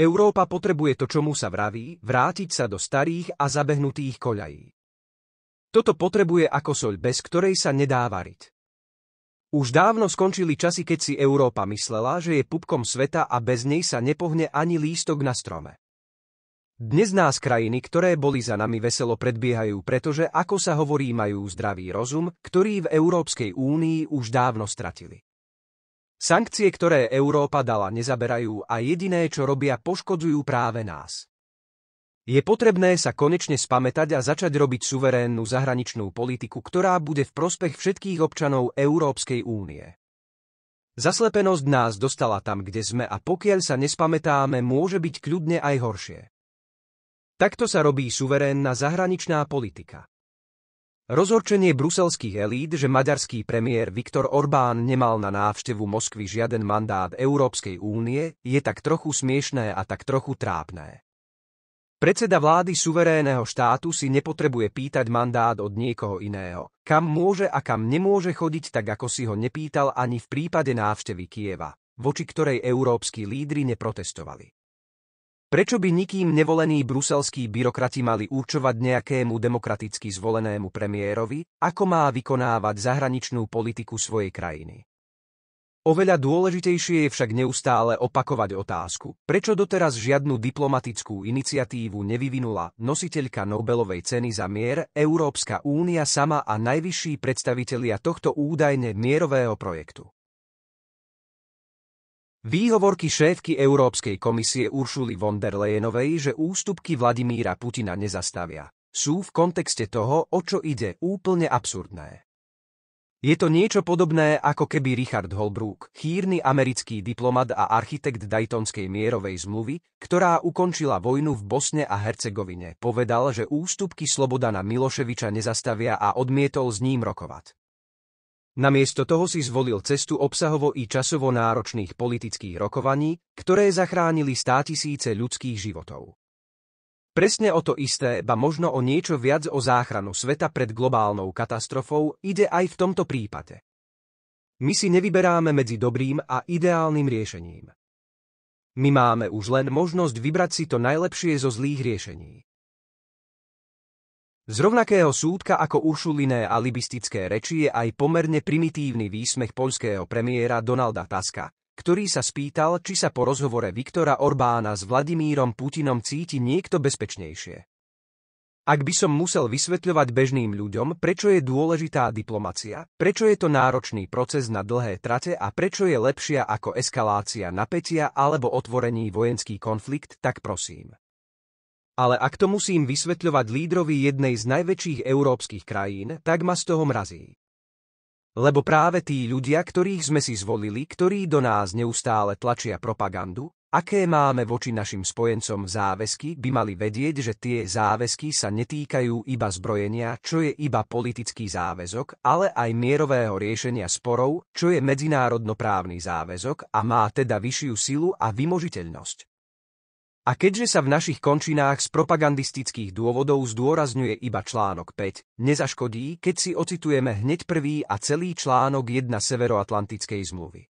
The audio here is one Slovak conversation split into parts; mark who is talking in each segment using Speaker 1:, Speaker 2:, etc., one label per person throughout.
Speaker 1: Európa potrebuje to, čomu sa vraví, vrátiť sa do starých a zabehnutých koľají. Toto potrebuje ako soľ, bez ktorej sa nedá variť. Už dávno skončili časy, keď si Európa myslela, že je pupkom sveta a bez nej sa nepohne ani lístok na strome. Dnes nás krajiny, ktoré boli za nami veselo predbiehajú, pretože, ako sa hovorí, majú zdravý rozum, ktorý v Európskej únii už dávno stratili. Sankcie, ktoré Európa dala, nezaberajú a jediné, čo robia, poškodzujú práve nás. Je potrebné sa konečne spamätať a začať robiť suverénnu zahraničnú politiku, ktorá bude v prospech všetkých občanov Európskej únie. Zaslepenosť nás dostala tam, kde sme a pokiaľ sa nespamätáme, môže byť kľudne aj horšie. Takto sa robí suverénna zahraničná politika. Rozhorčenie bruselských elít, že maďarský premiér Viktor Orbán nemal na návštevu Moskvy žiaden mandát Európskej únie, je tak trochu smiešné a tak trochu trápné. Predseda vlády suverénneho štátu si nepotrebuje pýtať mandát od niekoho iného, kam môže a kam nemôže chodiť tak, ako si ho nepýtal ani v prípade návštevy Kieva, voči ktorej európsky lídry neprotestovali. Prečo by nikým nevolení bruselskí byrokrati mali určovať nejakému demokraticky zvolenému premiérovi, ako má vykonávať zahraničnú politiku svojej krajiny? Oveľa dôležitejšie je však neustále opakovať otázku, prečo doteraz žiadnu diplomatickú iniciatívu nevyvinula nositeľka Nobelovej ceny za mier, Európska únia sama a najvyšší predstavitelia tohto údajne mierového projektu. Výhovorky šéfky Európskej komisie Uršuly von der Leyenovej, že ústupky Vladimíra Putina nezastavia, sú v kontexte toho, o čo ide, úplne absurdné. Je to niečo podobné, ako keby Richard Holbrook, chýrny americký diplomat a architekt Daytonskej mierovej zmluvy, ktorá ukončila vojnu v Bosne a Hercegovine, povedal, že ústupky Slobodana Miloševiča nezastavia a odmietol s ním rokovať. Namiesto toho si zvolil cestu obsahovo i časovo náročných politických rokovaní, ktoré zachránili státisíce ľudských životov. Presne o to isté, ba možno o niečo viac o záchranu sveta pred globálnou katastrofou ide aj v tomto prípade. My si nevyberáme medzi dobrým a ideálnym riešením. My máme už len možnosť vybrať si to najlepšie zo zlých riešení. Z rovnakého súdka ako uršuliné a libistické reči je aj pomerne primitívny výsmech poľského premiéra Donalda Taska, ktorý sa spýtal, či sa po rozhovore Viktora Orbána s Vladimírom Putinom cíti niekto bezpečnejšie. Ak by som musel vysvetľovať bežným ľuďom, prečo je dôležitá diplomacia, prečo je to náročný proces na dlhé trate a prečo je lepšia ako eskalácia napätia alebo otvorený vojenský konflikt, tak prosím ale ak to musím vysvetľovať lídrovi jednej z najväčších európskych krajín, tak ma z toho mrazí. Lebo práve tí ľudia, ktorých sme si zvolili, ktorí do nás neustále tlačia propagandu, aké máme voči našim spojencom záväzky, by mali vedieť, že tie záväzky sa netýkajú iba zbrojenia, čo je iba politický záväzok, ale aj mierového riešenia sporov, čo je medzinárodnoprávny záväzok a má teda vyššiu silu a vymožiteľnosť. A keďže sa v našich končinách z propagandistických dôvodov zdôrazňuje iba článok 5, nezaškodí, keď si ocitujeme hneď prvý a celý článok 1 Severoatlantickej zmluvy.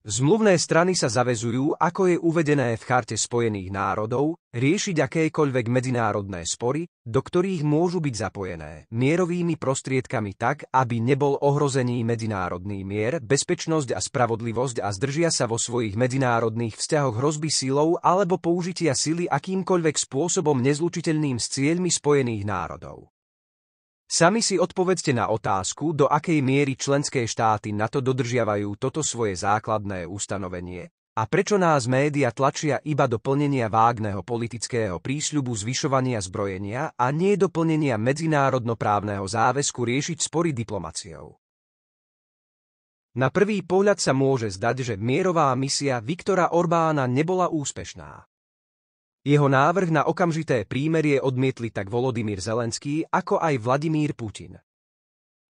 Speaker 1: Zmluvné strany sa zavezujú, ako je uvedené v Charte Spojených národov, riešiť akékoľvek medzinárodné spory, do ktorých môžu byť zapojené, mierovými prostriedkami tak, aby nebol ohrozený medzinárodný mier, bezpečnosť a spravodlivosť a zdržia sa vo svojich medzinárodných vzťahoch hrozby silou alebo použitia sily akýmkoľvek spôsobom nezlučiteľným s cieľmi Spojených národov. Sami si odpovedzte na otázku, do akej miery členské štáty na to dodržiavajú toto svoje základné ustanovenie. A prečo nás média tlačia iba do plnenia vágneho politického prísľubu zvyšovania zbrojenia a nie do plnenia medzinárodnoprávneho záväzku riešiť spory diplomáciou? Na prvý pohľad sa môže zdať, že mierová misia Viktora Orbána nebola úspešná. Jeho návrh na okamžité prímerie odmietli tak Volodymyr Zelenský, ako aj Vladimír Putin.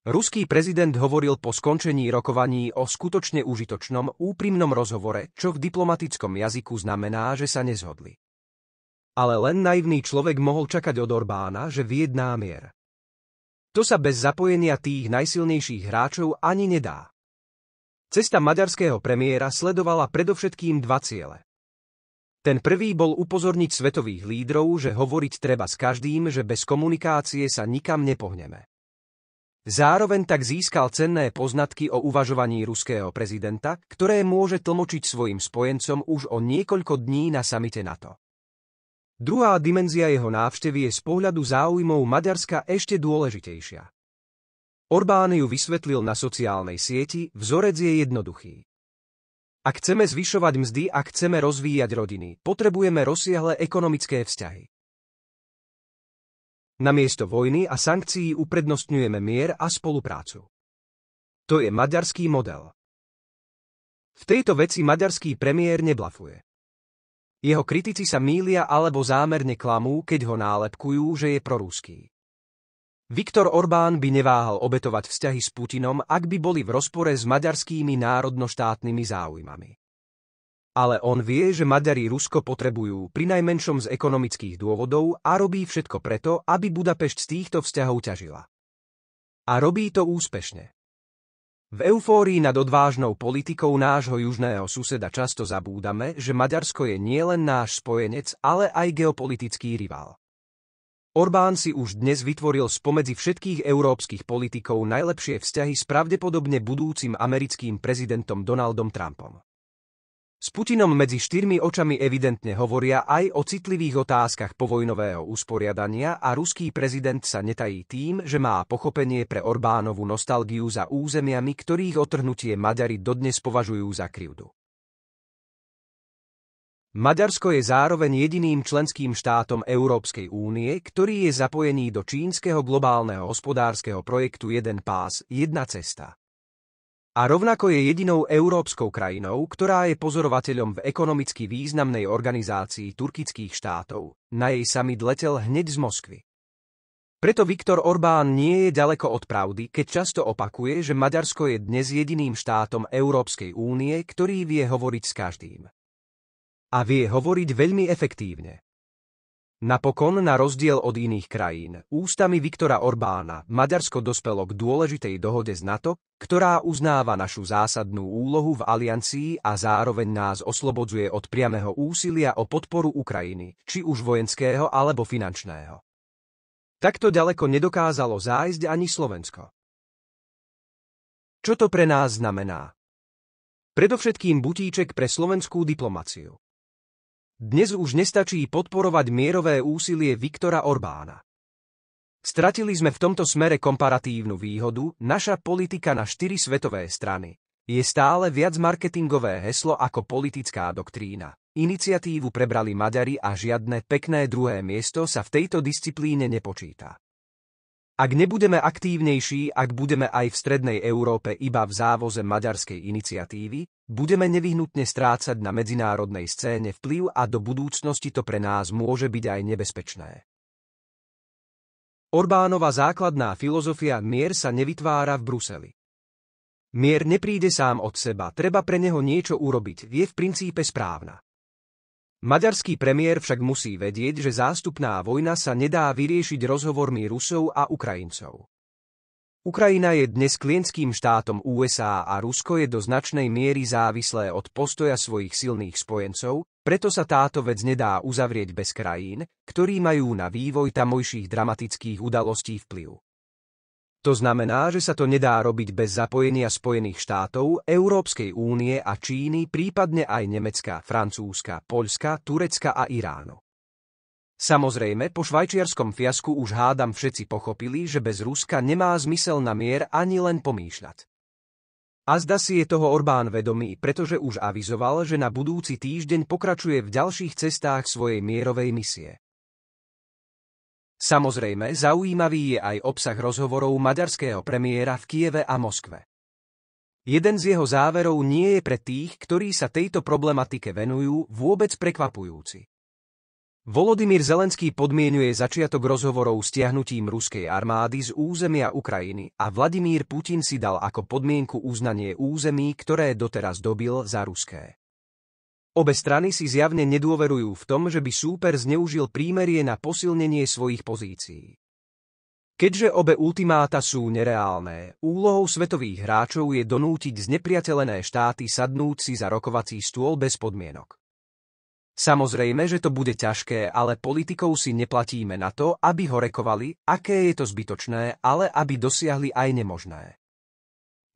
Speaker 1: Ruský prezident hovoril po skončení rokovaní o skutočne užitočnom, úprimnom rozhovore, čo v diplomatickom jazyku znamená, že sa nezhodli. Ale len naivný človek mohol čakať od Orbána, že vied mier. To sa bez zapojenia tých najsilnejších hráčov ani nedá. Cesta maďarského premiéra sledovala predovšetkým dva ciele. Ten prvý bol upozorniť svetových lídrov, že hovoriť treba s každým, že bez komunikácie sa nikam nepohneme. Zároveň tak získal cenné poznatky o uvažovaní ruského prezidenta, ktoré môže tlmočiť svojim spojencom už o niekoľko dní na samite NATO. Druhá dimenzia jeho návštevy je z pohľadu záujmov Maďarska ešte dôležitejšia. Orbán ju vysvetlil na sociálnej sieti, vzorec je jednoduchý. Ak chceme zvyšovať mzdy a chceme rozvíjať rodiny, potrebujeme rozsiahle ekonomické vzťahy. Namiesto vojny a sankcií uprednostňujeme mier a spoluprácu. To je maďarský model. V tejto veci maďarský premiér neblafuje. Jeho kritici sa mýlia alebo zámerne klamú, keď ho nálepkujú, že je prorúský. Viktor Orbán by neváhal obetovať vzťahy s Putinom, ak by boli v rozpore s maďarskými národnoštátnymi záujmami. Ale on vie, že Maďari Rusko potrebujú pri najmenšom z ekonomických dôvodov a robí všetko preto, aby Budapešť z týchto vzťahov ťažila. A robí to úspešne. V eufórii nad odvážnou politikou nášho južného suseda často zabúdame, že Maďarsko je nielen náš spojenec, ale aj geopolitický rival. Orbán si už dnes vytvoril spomedzi všetkých európskych politikov najlepšie vzťahy s pravdepodobne budúcim americkým prezidentom Donaldom Trumpom. S Putinom medzi štyrmi očami evidentne hovoria aj o citlivých otázkach povojnového usporiadania a ruský prezident sa netají tým, že má pochopenie pre Orbánovu nostalgiu za územiami, ktorých otrhnutie Maďari dodnes považujú za krivdu. Maďarsko je zároveň jediným členským štátom Európskej únie, ktorý je zapojený do čínskeho globálneho hospodárskeho projektu Jeden pás, jedna cesta. A rovnako je jedinou európskou krajinou, ktorá je pozorovateľom v ekonomicky významnej organizácii turkických štátov. Na jej summit letel hneď z Moskvy. Preto Viktor Orbán nie je ďaleko od pravdy, keď často opakuje, že Maďarsko je dnes jediným štátom Európskej únie, ktorý vie hovoriť s každým a vie hovoriť veľmi efektívne. Napokon, na rozdiel od iných krajín, ústami Viktora Orbána Maďarsko dospelo k dôležitej dohode z NATO, ktorá uznáva našu zásadnú úlohu v aliancii a zároveň nás oslobodzuje od priameho úsilia o podporu Ukrajiny, či už vojenského alebo finančného. Takto ďaleko nedokázalo zájsť ani Slovensko. Čo to pre nás znamená? Predovšetkým butíček pre slovenskú diplomáciu. Dnes už nestačí podporovať mierové úsilie Viktora Orbána. Stratili sme v tomto smere komparatívnu výhodu, naša politika na štyri svetové strany. Je stále viac marketingové heslo ako politická doktrína. Iniciatívu prebrali Maďari a žiadne pekné druhé miesto sa v tejto disciplíne nepočíta. Ak nebudeme aktívnejší, ak budeme aj v strednej Európe iba v závoze maďarskej iniciatívy, budeme nevyhnutne strácať na medzinárodnej scéne vplyv a do budúcnosti to pre nás môže byť aj nebezpečné. Orbánova základná filozofia mier sa nevytvára v Bruseli. Mier nepríde sám od seba, treba pre neho niečo urobiť, je v princípe správna. Maďarský premiér však musí vedieť, že zástupná vojna sa nedá vyriešiť rozhovormi Rusov a Ukrajincov. Ukrajina je dnes klientským štátom USA a Rusko je do značnej miery závislé od postoja svojich silných spojencov, preto sa táto vec nedá uzavrieť bez krajín, ktorí majú na vývoj tamojších dramatických udalostí vplyv. To znamená, že sa to nedá robiť bez zapojenia Spojených štátov, Európskej únie a Číny, prípadne aj Nemecka, Francúzska, Poľska, Turecka a Iránu. Samozrejme, po švajčiarskom fiasku už hádam všetci pochopili, že bez Ruska nemá zmysel na mier ani len pomýšľať. A zda si je toho Orbán vedomý, pretože už avizoval, že na budúci týždeň pokračuje v ďalších cestách svojej mierovej misie. Samozrejme, zaujímavý je aj obsah rozhovorov maďarského premiéra v Kieve a Moskve. Jeden z jeho záverov nie je pre tých, ktorí sa tejto problematike venujú, vôbec prekvapujúci. Volodymyr Zelenský podmienuje začiatok rozhovorov stiahnutím ruskej armády z územia Ukrajiny a Vladimír Putin si dal ako podmienku uznanie území, ktoré doteraz dobil za ruské. Obe strany si zjavne nedôverujú v tom, že by súper zneužil prímerie na posilnenie svojich pozícií. Keďže obe ultimáta sú nereálne, úlohou svetových hráčov je donútiť znepriatelené štáty sadnúť si za rokovací stôl bez podmienok. Samozrejme, že to bude ťažké, ale politikov si neplatíme na to, aby ho rekovali, aké je to zbytočné, ale aby dosiahli aj nemožné.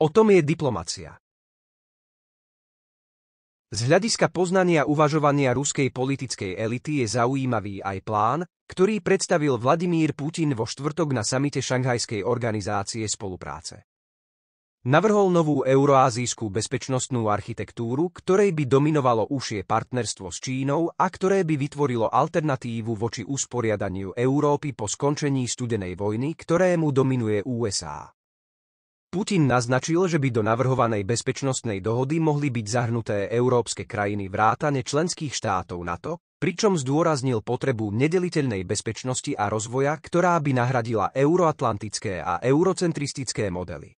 Speaker 1: O tom je diplomacia. Z hľadiska poznania uvažovania ruskej politickej elity je zaujímavý aj plán, ktorý predstavil Vladimír Putin vo štvrtok na samite Šanghajskej organizácie spolupráce. Navrhol novú euroazijskú bezpečnostnú architektúru, ktorej by dominovalo užšie partnerstvo s Čínou a ktoré by vytvorilo alternatívu voči usporiadaniu Európy po skončení studenej vojny, ktorému dominuje USA. Putin naznačil, že by do navrhovanej bezpečnostnej dohody mohli byť zahrnuté európske krajiny vrátane členských štátov NATO, pričom zdôraznil potrebu nedeliteľnej bezpečnosti a rozvoja, ktorá by nahradila euroatlantické a eurocentristické modely.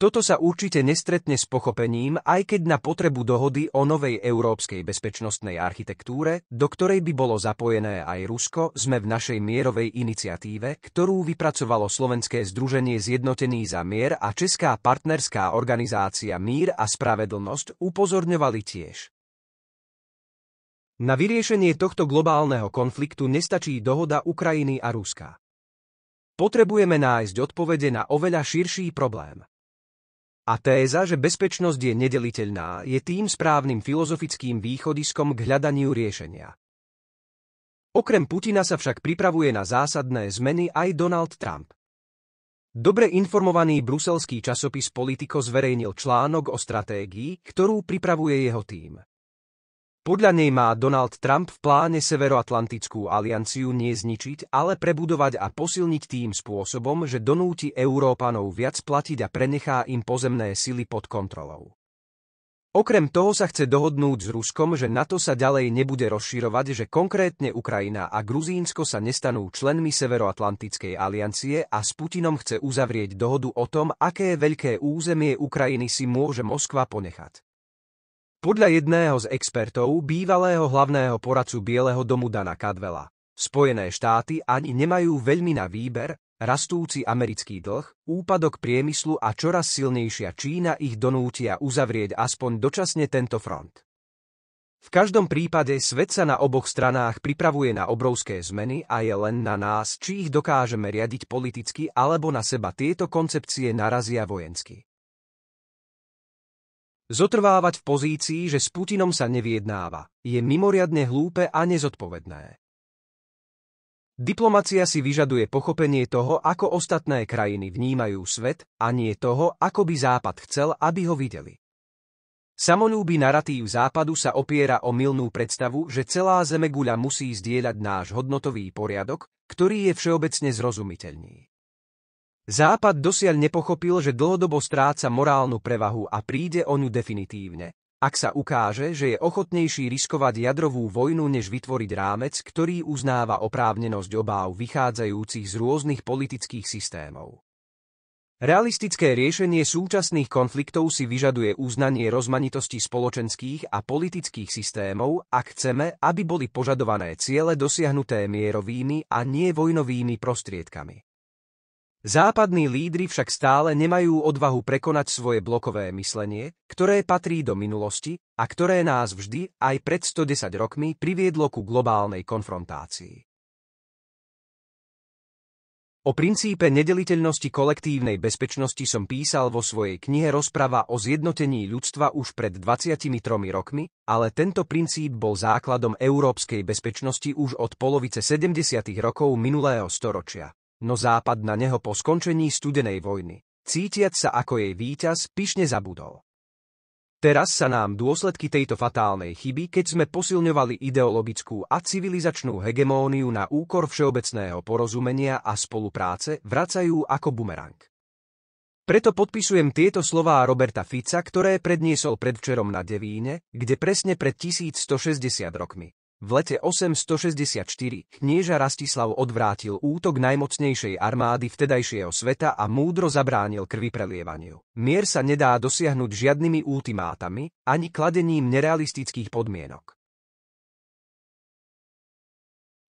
Speaker 1: Toto sa určite nestretne s pochopením, aj keď na potrebu dohody o novej európskej bezpečnostnej architektúre, do ktorej by bolo zapojené aj Rusko, sme v našej mierovej iniciatíve, ktorú vypracovalo Slovenské združenie Zjednotený za mier a Česká partnerská organizácia Mír a spravedlnosť upozorňovali tiež. Na vyriešenie tohto globálneho konfliktu nestačí dohoda Ukrajiny a Ruska. Potrebujeme nájsť odpovede na oveľa širší problém. A téza, že bezpečnosť je nedeliteľná, je tým správnym filozofickým východiskom k hľadaniu riešenia. Okrem Putina sa však pripravuje na zásadné zmeny aj Donald Trump. Dobre informovaný bruselský časopis Politico zverejnil článok o stratégii, ktorú pripravuje jeho tým. Podľa nej má Donald Trump v pláne Severoatlantickú alianciu nie zničiť, ale prebudovať a posilniť tým spôsobom, že donúti Európanov viac platiť a prenechá im pozemné sily pod kontrolou. Okrem toho sa chce dohodnúť s Ruskom, že NATO sa ďalej nebude rozširovať, že konkrétne Ukrajina a Gruzínsko sa nestanú členmi Severoatlantickej aliancie a s Putinom chce uzavrieť dohodu o tom, aké veľké územie Ukrajiny si môže Moskva ponechať. Podľa jedného z expertov, bývalého hlavného poradcu Bieleho domu Dana Kadvela, Spojené štáty ani nemajú veľmi na výber, rastúci americký dlh, úpadok priemyslu a čoraz silnejšia Čína ich donútia uzavrieť aspoň dočasne tento front. V každom prípade svet sa na oboch stranách pripravuje na obrovské zmeny a je len na nás, či ich dokážeme riadiť politicky alebo na seba tieto koncepcie narazia vojensky. Zotrvávať v pozícii, že s Putinom sa neviednáva, je mimoriadne hlúpe a nezodpovedné. Diplomacia si vyžaduje pochopenie toho, ako ostatné krajiny vnímajú svet a nie toho, ako by Západ chcel, aby ho videli. Samolúby naratív Západu sa opiera o milnú predstavu, že celá Zemeguľa musí zdieľať náš hodnotový poriadok, ktorý je všeobecne zrozumiteľný. Západ dosiaľ nepochopil, že dlhodobo stráca morálnu prevahu a príde o ňu definitívne. Ak sa ukáže, že je ochotnejší riskovať jadrovú vojnu, než vytvoriť rámec, ktorý uznáva oprávnenosť obáv vychádzajúcich z rôznych politických systémov. Realistické riešenie súčasných konfliktov si vyžaduje uznanie rozmanitosti spoločenských a politických systémov, ak chceme, aby boli požadované ciele dosiahnuté mierovými a nie vojnovými prostriedkami. Západní lídry však stále nemajú odvahu prekonať svoje blokové myslenie, ktoré patrí do minulosti a ktoré nás vždy aj pred 110 rokmi priviedlo ku globálnej konfrontácii. O princípe nedeliteľnosti kolektívnej bezpečnosti som písal vo svojej knihe Rozprava o zjednotení ľudstva už pred 23 rokmi, ale tento princíp bol základom európskej bezpečnosti už od polovice 70. rokov minulého storočia no Západ na neho po skončení studenej vojny, cítiac sa ako jej víťaz, pyšne zabudol. Teraz sa nám dôsledky tejto fatálnej chyby, keď sme posilňovali ideologickú a civilizačnú hegemóniu na úkor všeobecného porozumenia a spolupráce, vracajú ako bumerang. Preto podpisujem tieto slová Roberta Fica, ktoré predniesol predvčerom na Devíne, kde presne pred 1160 rokmi. V lete 864 knieža Rastislav odvrátil útok najmocnejšej armády vtedajšieho sveta a múdro zabránil krvi prelievaniu. Mier sa nedá dosiahnuť žiadnymi ultimátami ani kladením nerealistických podmienok.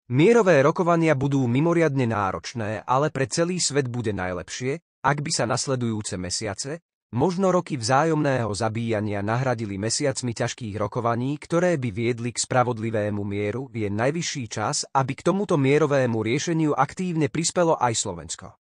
Speaker 1: Mierové rokovania budú mimoriadne náročné, ale pre celý svet bude najlepšie, ak by sa nasledujúce mesiace, Možno roky vzájomného zabíjania nahradili mesiacmi ťažkých rokovaní, ktoré by viedli k spravodlivému mieru, je najvyšší čas, aby k tomuto mierovému riešeniu aktívne prispelo aj Slovensko.